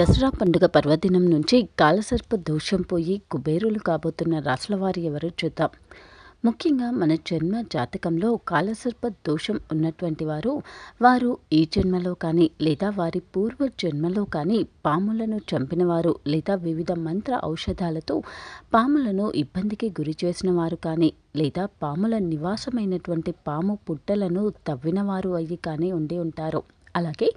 దసరా పండుగ పర్వదినం నుంచి కాలసర్ప దోషం పోయి కుబేరులు కాబోతున్న రాసుల వారి ఎవరు చూద్దాం ముఖ్యంగా మన జన్మ జాతకంలో కాలసర్ప దోషం ఉన్నటువంటి వారు వారు ఈ జన్మలో కానీ లేదా వారి పూర్వ జన్మలో కానీ పాములను చంపినవారు లేదా వివిధ మంత్ర ఔషధాలతో పాములను ఇబ్బందికి గురి చేసిన వారు కానీ లేదా పాముల నివాసమైనటువంటి పాము పుట్టలను తవ్వినవారు అయ్యి కానీ ఉండి ఉంటారు అలాగే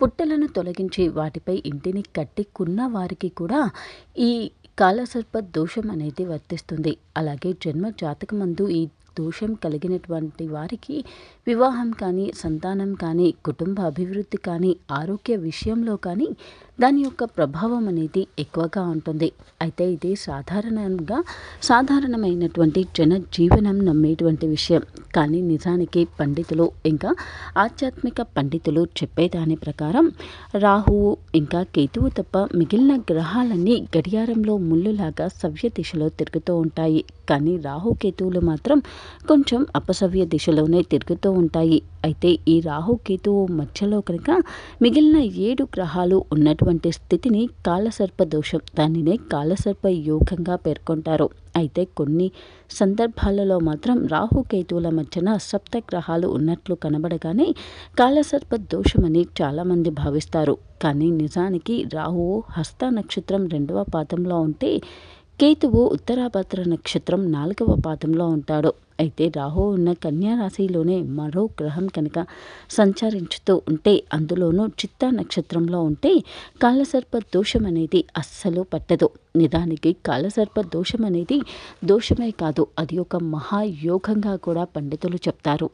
పుట్టలను తొలగించి వాటిపై ఇంటిని కట్టికున్న వారికి కూడా ఈ కాలసర్ప దోషం అనేది వర్తిస్తుంది అలాగే జన్మ జాతకమందు ఈ దోషం కలిగినటువంటి వారికి వివాహం కానీ సంతానం కానీ కుటుంబ అభివృద్ధి కానీ ఆరోగ్య విషయంలో కానీ దాని యొక్క ప్రభావం అనేది ఎక్కువగా ఉంటుంది అయితే ఇది సాధారణంగా సాధారణమైనటువంటి జన జీవనం నమ్మేటువంటి విషయం కానీ నిజానికి పండితులు ఇంకా ఆధ్యాత్మిక పండితులు చెప్పేదాని ప్రకారం రాహువు ఇంకా కేతువు తప్ప మిగిలిన గ్రహాలన్నీ గడియారంలో ముళ్ళులాగా సవ్య దిశలో తిరుగుతూ ఉంటాయి కానీ రాహుకేతువులు మాత్రం కొంచెం అపసవ్య దిశలోనే తిరుగుతూ ఉంటాయి అయితే ఈ రాహుకేతువు మధ్యలో కనుక మిగిలిన ఏడు గ్రహాలు ఉన్నటువంటి స్థితిని కాలసర్ప దోషం దానినే కాలసర్ప యోగంగా పేర్కొంటారు అయితే కొన్ని సందర్భాలలో మాత్రం రాహుకేతువుల మధ్యన సప్త గ్రహాలు ఉన్నట్లు కనబడగానే కాలసర్ప దోషమని చాలామంది భావిస్తారు కానీ నిజానికి రాహువు హస్త నక్షత్రం రెండవ పాదంలో ఉంటే కేతువు ఉత్తరాభద్ర నక్షత్రం నాలుగవ పాదంలో ఉంటాడు అయితే రాహు ఉన్న కన్యా రాశిలోనే మరో గ్రహం కనుక సంచరించుతూ ఉంటే అందులోనూ చిత్త నక్షత్రంలో ఉంటే కాలసర్ప దోషం అనేది అస్సలు పట్టదు నిదానికి కాలసర్ప దోషం అనేది దోషమే కాదు అది ఒక మహాయోగంగా కూడా పండితులు చెప్తారు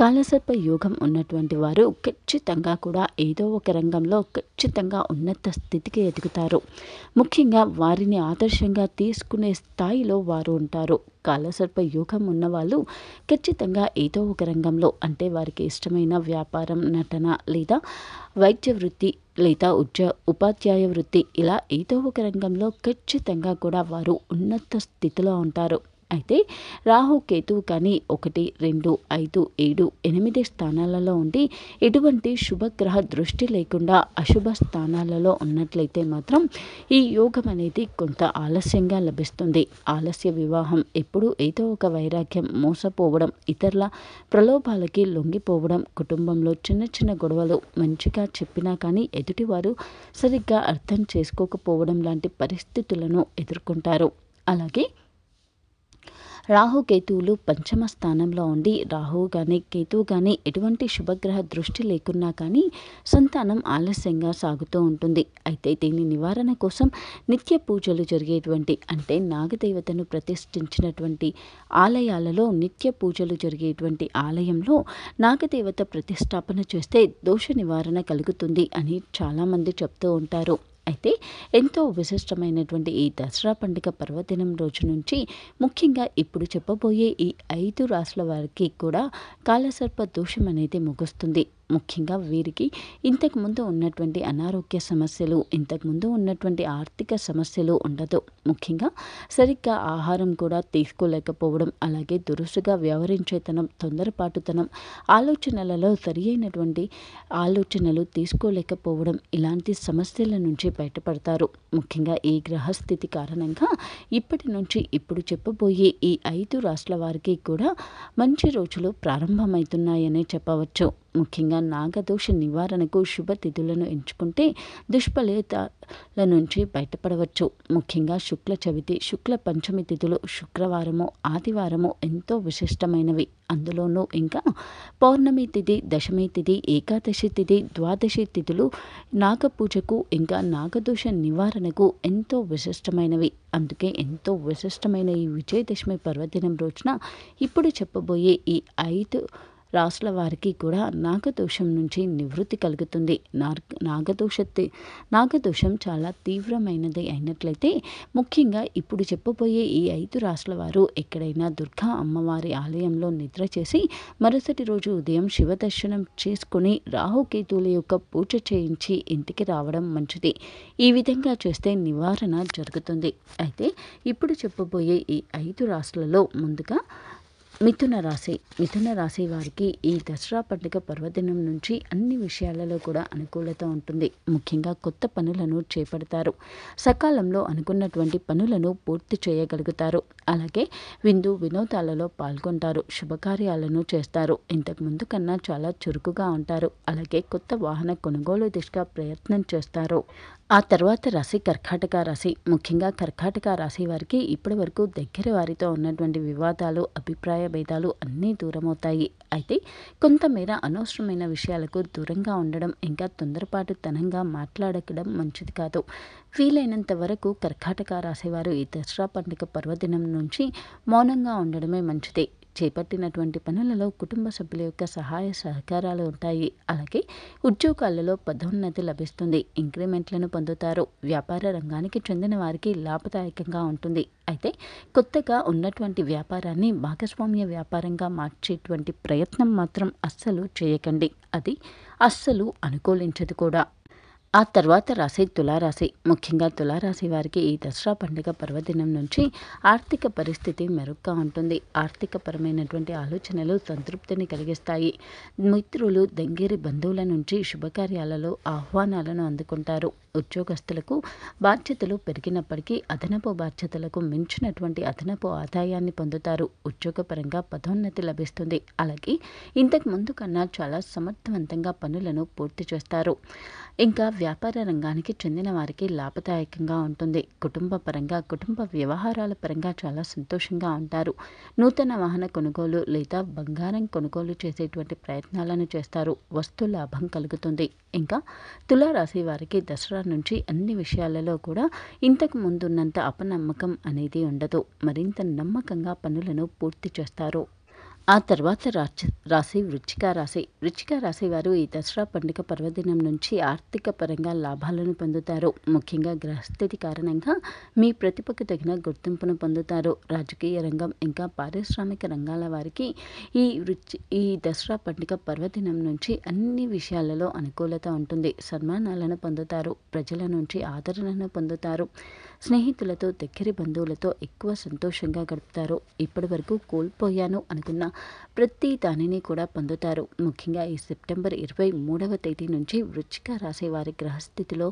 కాలసర్ప యోగం ఉన్నటువంటి వారు ఖచ్చితంగా కూడా ఏదో ఒక రంగంలో ఖచ్చితంగా ఉన్నత స్థితికి ఎదుగుతారు ముఖ్యంగా వారిని ఆదర్శంగా తీసుకునే స్థాయిలో వారు ఉంటారు కాలసర్ప యోగం ఉన్నవాళ్ళు ఖచ్చితంగా ఏదో ఒక రంగంలో అంటే వారికి ఇష్టమైన వ్యాపారం నటన లేదా వైద్య వృత్తి లేదా ఉద్య ఉపాధ్యాయ వృత్తి ఇలా ఏదో ఒక రంగంలో ఖచ్చితంగా కూడా వారు ఉన్నత స్థితిలో ఉంటారు అయితే రాహు కేతు కానీ ఒకటి రెండు ఐదు ఏడు ఎనిమిది స్థానాలలో ఉండి ఎటువంటి శుభగ్రహ దృష్టి లేకుండా అశుభ స్థానాలలో ఉన్నట్లయితే మాత్రం ఈ యోగం అనేది కొంత ఆలస్యంగా లభిస్తుంది ఆలస్య వివాహం ఎప్పుడు ఏదో ఒక వైరాగ్యం మోసపోవడం ఇతరుల ప్రలోభాలకి లొంగిపోవడం కుటుంబంలో చిన్న చిన్న గొడవలు మంచిగా చెప్పినా కానీ ఎదుటివారు సరిగ్గా అర్థం చేసుకోకపోవడం లాంటి పరిస్థితులను ఎదుర్కొంటారు అలాగే రాహుకేతువులు పంచమ స్థానంలో ఉండి రాహు కానీ కేతువు కానీ ఎటువంటి శుభగ్రహ దృష్టి లేకున్నా కానీ సంతానం ఆలస్యంగా సాగుతూ ఉంటుంది అయితే దీని నివారణ కోసం నిత్య పూజలు జరిగేటువంటి అంటే నాగదేవతను ప్రతిష్ఠించినటువంటి ఆలయాలలో నిత్య పూజలు జరిగేటువంటి ఆలయంలో నాగదేవత ప్రతిష్టాపన చేస్తే దోష నివారణ కలుగుతుంది అని చాలామంది చెప్తూ ఉంటారు అయితే ఎంతో విశిష్టమైనటువంటి ఈ దసరా పండుగ పర్వదినం రోజు నుంచి ముఖ్యంగా ఇప్పుడు చెప్పబోయే ఈ ఐదు రాసుల వారికి కూడా కాలసర్ప దోషం అనేది ముగుస్తుంది ముఖ్యంగా వీరికి ఇంతకుముందు ఉన్నటువంటి అనారోగ్య సమస్యలు ఇంతకుముందు ఉన్నటువంటి ఆర్థిక సమస్యలు ఉండదు ముఖ్యంగా సరిగ్గా ఆహారం కూడా తీసుకోలేకపోవడం అలాగే దురుసుగా వ్యవహరించేతనం తొందరపాటుతనం ఆలోచనలలో సరి అయినటువంటి ఆలోచనలు తీసుకోలేకపోవడం ఇలాంటి సమస్యల నుంచి బయటపడతారు ముఖ్యంగా ఈ గ్రహస్థితి కారణంగా ఇప్పటి నుంచి ఇప్పుడు చెప్పబోయే ఈ ఐదు రాష్ట్రాల వారికి కూడా మంచి రోజులు ప్రారంభమవుతున్నాయనే చెప్పవచ్చు ముఖ్యంగా నాగదోష నివారణకు శుభతిథులను ఎంచుకుంటే దుష్ఫలితాల నుంచి బయటపడవచ్చు ముఖ్యంగా శుక్ల చవితి శుక్ల పంచమి తిథులు శుక్రవారము ఆదివారము ఎంతో విశిష్టమైనవి అందులోనూ ఇంకా పౌర్ణమి తిథి దశమి తిథి ఏకాదశి తిథి ద్వాదశి తిథులు నాగపూజకు ఇంకా నాగదోష నివారణకు ఎంతో విశిష్టమైనవి అందుకే ఎంతో విశిష్టమైన ఈ విజయదశమి పర్వదినం రోజున ఇప్పుడు చెప్పబోయే ఈ ఐదు రాసుల వారికి కూడా నాగదోషం నుంచి నివృత్తి కలుగుతుంది నాగదోష నాగదోషం చాలా తీవ్రమైనది అయినట్లయితే ముఖ్యంగా ఇప్పుడు చెప్పబోయే ఈ ఐదు రాసుల వారు ఎక్కడైనా దుర్గా అమ్మవారి ఆలయంలో నిద్ర చేసి మరుసటి రోజు ఉదయం శివ దర్శనం చేసుకుని రాహుకేతువుల యొక్క పూజ చేయించి ఇంటికి రావడం మంచిది ఈ విధంగా చేస్తే నివారణ జరుగుతుంది అయితే ఇప్పుడు చెప్పబోయే ఈ ఐదు రాసులలో ముందుగా మిథున రాశి మిథున రాశి వారికి ఈ దసరా పండుగ పర్వదినం నుంచి అన్ని విషయాలలో కూడా అనుకూలత ఉంటుంది ముఖ్యంగా కొత్త పనులను చేపడతారు సకాలంలో అనుకున్నటువంటి పనులను పూర్తి చేయగలుగుతారు అలాగే విందు వినోదాలలో పాల్గొంటారు శుభకార్యాలను చేస్తారు ఇంతకు ముందు కన్నా చాలా చురుకుగా ఉంటారు అలాగే కొత్త వాహన కొనుగోలు దిశగా ప్రయత్నం చేస్తారు ఆ తర్వాత రాశి కర్కాటక రాశి ముఖ్యంగా కర్కాటక రాశి వారికి ఇప్పటి వరకు దగ్గర వారితో ఉన్నటువంటి వివాదాలు అభిప్రాయ భేదాలు అన్నీ దూరమవుతాయి అయితే కొంతమేర అనవసరమైన విషయాలకు దూరంగా ఉండడం ఇంకా తొందరపాటు తనంగా మాట్లాడకడం మంచిది కాదు వీలైనంత వరకు కర్కాటక రాశివారు ఈ దసరా పండుగ పర్వదినం నుంచి మౌనంగా ఉండడమే మంచిది చేపట్టినటువంటి పనులలో కుటుంబ సభ్యుల యొక్క సహాయ సహకారాలు ఉంటాయి అలాగే ఉద్యోగాలలో పదోన్నతి లభిస్తుంది ఇంక్రిమెంట్లను పొందుతారు వ్యాపార రంగానికి చెందిన వారికి లాభదాయకంగా ఉంటుంది అయితే కొత్తగా ఉన్నటువంటి వ్యాపారాన్ని భాగస్వామ్య వ్యాపారంగా మార్చేటువంటి ప్రయత్నం మాత్రం అస్సలు చేయకండి అది అస్సలు అనుకూలించదు కూడా ఆ తర్వాత రాశి తులారాశి ముఖ్యంగా తులారాశి వారికి ఈ దసరా పండుగ పర్వదినం నుంచి ఆర్థిక పరిస్థితి మెరుగ్గా ఉంటుంది ఆర్థికపరమైనటువంటి ఆలోచనలు సంతృప్తిని కలిగిస్తాయి మిత్రులు దంగేరి బంధువుల నుంచి శుభకార్యాలలో ఆహ్వానాలను అందుకుంటారు ఉద్యోగస్తులకు బాధ్యతలు పెరిగినప్పటికీ అదనపు బాధ్యతలకు మించినటువంటి అదనపు ఆదాయాన్ని పొందుతారు ఉద్యోగపరంగా పదోన్నతి లభిస్తుంది అలాగే ఇంతకు ముందు కన్నా చాలా సమర్థవంతంగా పనులను పూర్తి చేస్తారు ఇంకా వ్యాపార రంగానికి చెందిన వారికి లాభదాయకంగా ఉంటుంది కుటుంబ పరంగా కుటుంబ వ్యవహారాల పరంగా చాలా సంతోషంగా ఉంటారు నూతన వాహన కొనుగోలు లేదా బంగారం కొనుగోలు చేసేటువంటి ప్రయత్నాలను చేస్తారు వస్తు లాభం కలుగుతుంది ఇంకా తులారాశి వారికి దసరా నుంచి అన్ని విషయాలలో కూడా ఇంతకు ముందున్నంత అపనమ్మకం అనేది ఉండదు మరింత నమ్మకంగా పనులను పూర్తి చేస్తారు ఆ తర్వాత రాచి రాశి వృచ్చిక రాశి వృచ్చిక రాశి వారు ఈ దసరా పండుగ పర్వదినం నుంచి ఆర్థిక పరంగా లాభాలను పొందుతారు ముఖ్యంగా గ్రహస్థితి కారణంగా మీ ప్రతిభకు తగిన గుర్తింపును పొందుతారు రాజకీయ రంగం ఇంకా పారిశ్రామిక రంగాల వారికి ఈ వృచ్చి ఈ దసరా పండుగ పర్వదినం నుంచి అన్ని విషయాలలో అనుకూలత ఉంటుంది సన్మానాలను పొందుతారు ప్రజల నుంచి ఆదరణను పొందుతారు స్నేహితులతో దగ్గర బంధువులతో ఎక్కువ సంతోషంగా గడుపుతారు ఇప్పటి వరకు కోల్పోయాను అనుకున్న ప్రతి దానిని కూడా పొందుతారు ముఖ్యంగా ఈ సెప్టెంబర్ ఇరవై మూడవ తేదీ నుంచి వృచ్చిక రాసేవారి గ్రహస్థితిలో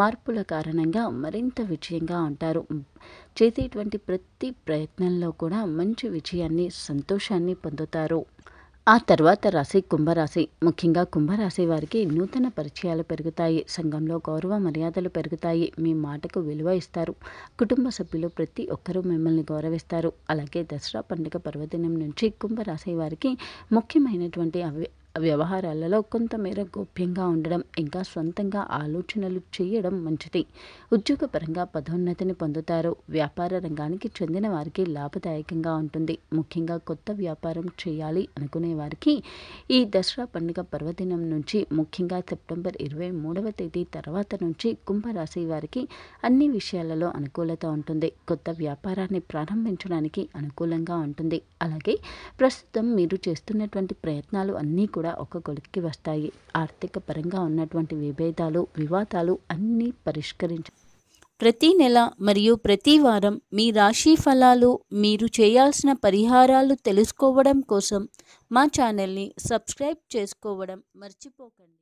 మార్పుల కారణంగా మరింత విజయంగా ఉంటారు చేసేటువంటి ప్రతి ప్రయత్నంలో కూడా మంచి విజయాన్ని సంతోషాన్ని పొందుతారు ఆ తర్వాత రాశి కుంభరాశి ముఖ్యంగా కుంభరాశి వారికి నూతన పరిచయాలు పెరుగుతాయి సంఘంలో గౌరవ మర్యాదలు పెరుగుతాయి మీ మాటకు విలువ ఇస్తారు కుటుంబ సభ్యులు ప్రతి ఒక్కరూ మిమ్మల్ని గౌరవిస్తారు అలాగే దసరా పండుగ పర్వదినం నుంచి కుంభరాశి వారికి ముఖ్యమైనటువంటి అవి వ్యవహారాలలో కొంతమేర గోప్యంగా ఉండడం ఇంకా సొంతంగా ఆలోచనలు చేయడం మంచిది ఉద్యోగపరంగా పదోన్నతిని పొందుతారు వ్యాపార రంగానికి చెందిన వారికి లాభదాయకంగా ఉంటుంది ముఖ్యంగా కొత్త వ్యాపారం చేయాలి అనుకునే వారికి ఈ దసరా పండుగ పర్వదినం నుంచి ముఖ్యంగా సెప్టెంబర్ ఇరవై మూడవ తేదీ తర్వాత నుంచి కుంభరాశి వారికి అన్ని విషయాలలో అనుకూలత ఉంటుంది కొత్త వ్యాపారాన్ని ప్రారంభించడానికి అనుకూలంగా ఉంటుంది అలాగే ప్రస్తుతం మీరు చేస్తున్నటువంటి ప్రయత్నాలు అన్నీ కూడా కూడా ఒక కొలిక్కి వస్తాయి ఆర్థిక పరంగా ఉన్నటువంటి విభేదాలు వివాదాలు అన్నీ పరిష్కరించ ప్రతి నెల మరియు ప్రతి వారం మీ రాశి ఫలాలు మీరు చేయాల్సిన పరిహారాలు తెలుసుకోవడం కోసం మా ఛానల్ని సబ్స్క్రైబ్ చేసుకోవడం మర్చిపోకండి